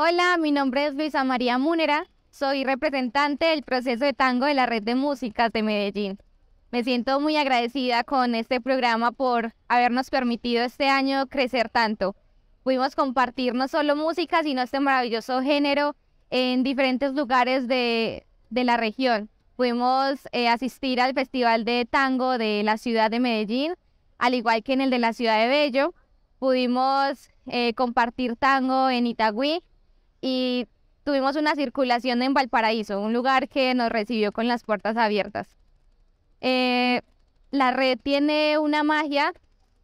Hola, mi nombre es Luisa María Múnera, soy representante del proceso de tango de la Red de Músicas de Medellín. Me siento muy agradecida con este programa por habernos permitido este año crecer tanto. Pudimos compartir no solo música, sino este maravilloso género en diferentes lugares de, la región. Pudimos eh, asistir al Festival de Tango de la ciudad de Medellín, al igual que en el de la ciudad de Bello. Pudimos eh, compartir tango en Itagüí y tuvimos una circulación en Valparaíso, un lugar que nos recibió con las puertas abiertas. Eh, la red tiene una magia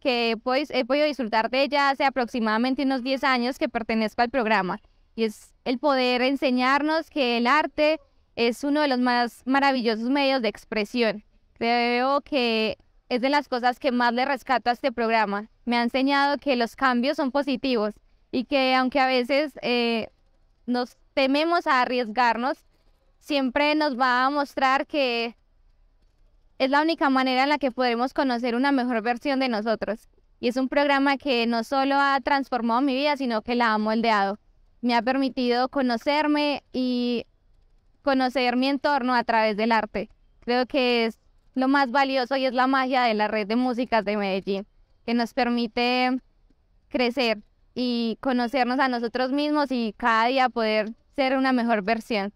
que pues, he podido disfrutar de ella hace aproximadamente unos 10 años que pertenezco al programa y es el poder enseñarnos que el arte es uno de los más maravillosos medios de expresión. Creo que es de las cosas que más le rescato a este programa. Me ha enseñado que los cambios son positivos y que aunque a veces eh, nos tememos a arriesgarnos, siempre nos va a mostrar que es la única manera en la que podemos conocer una mejor versión de nosotros. Y es un programa que no solo ha transformado mi vida, sino que la ha moldeado. Me ha permitido conocerme y conocer mi entorno a través del arte. Creo que es lo más valioso y es la magia de la red de músicas de Medellín, que nos permite crecer y conocernos a nosotros mismos y cada día poder ser una mejor versión.